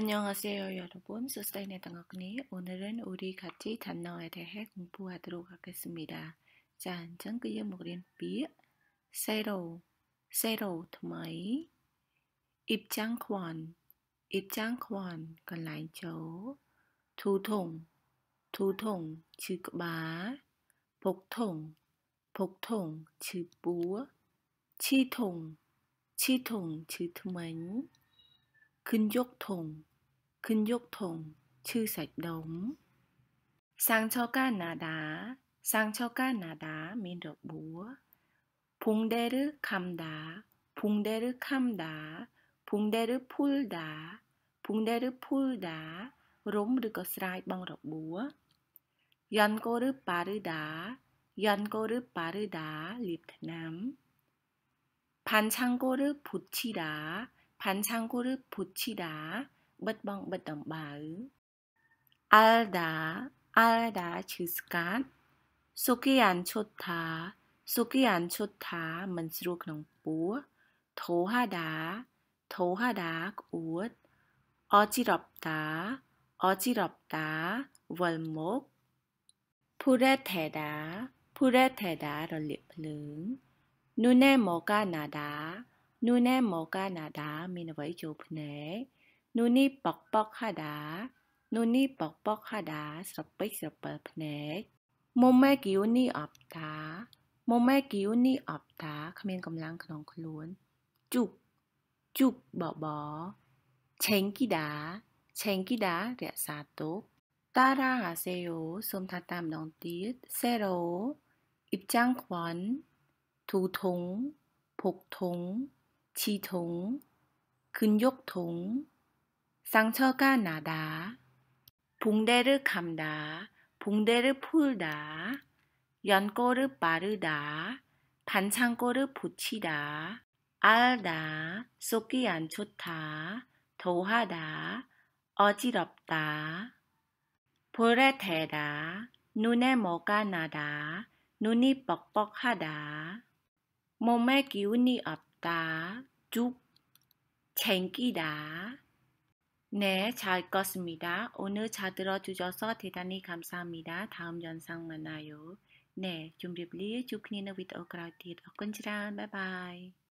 안녕하세요 여러분 소사인의 단어니 오늘은 우리 같이 단어에 대해 공부하도록 하겠습니다. 자, chẳng cứ một đến phía zero zero mấy 입장 khoản 입장 khoản còn lại chỗ thủ thùng thủ thùng chữ bá phục thùng phục thùng chữ búa chi thùng chi thùng chữ thumánh 근육통 근육통, 치색 đống. 상처가 나다, 상처가 나다 mean được búa. 붕대를 감다, 붕대를 감다, 붕대를 풀다, 붕대를 풀다, 롬 được slide bằng được búa. 연고를 빠르다, 연고를 빠르다, 리트남. 반창고를 붙이다, 반창고를 붙이다, បិទបងបិទដំបៅ alda alda ឈឺស្កាត់ sukian chotha sukian chotha មិនស្រួលក្នុងពោះ thohada thohada ក្អួត어지럽다어지럽다월목풀에태다풀에태다រលាកភ្លើង눈에뭐가나다눈에뭐가나다មានអ្វីចូលភ្នែកนูนี่ปอกปอกขาดา นูนี่ปอกปอกขาดาสปิกสเปิดเพนก มมแม่กิวนี่อบตามมแม่กิวนี่อบตาขมิ้นกำลังขนองขลุวนจุกจุกบอบอเชงกิดาเชงกิดาเรียสาตุตาราหาเซโยสมทาตามดองตีดเซโร อิบจังขวัญถูถงผกถงชีถงขึ้นยกถง 상처가 나다. 봉대를 감다. 봉대를 풀다. 연골을 빠르다. 반창고를 붙이다. 알다. 속이 안 좋다. 더하다. 어지럽다. 볼에 대다. 눈에 뭐가 나다. 눈이 뻑뻑하다. 몸에 기운이 없다. 죽. 챙기다. 네, 잘읽었습니 다. 오늘잘들어주셔서대단히감사합니 다. 다음영상만나 요. 네, 좀리블리주크니는위드어그라우티드어컨지란바이바이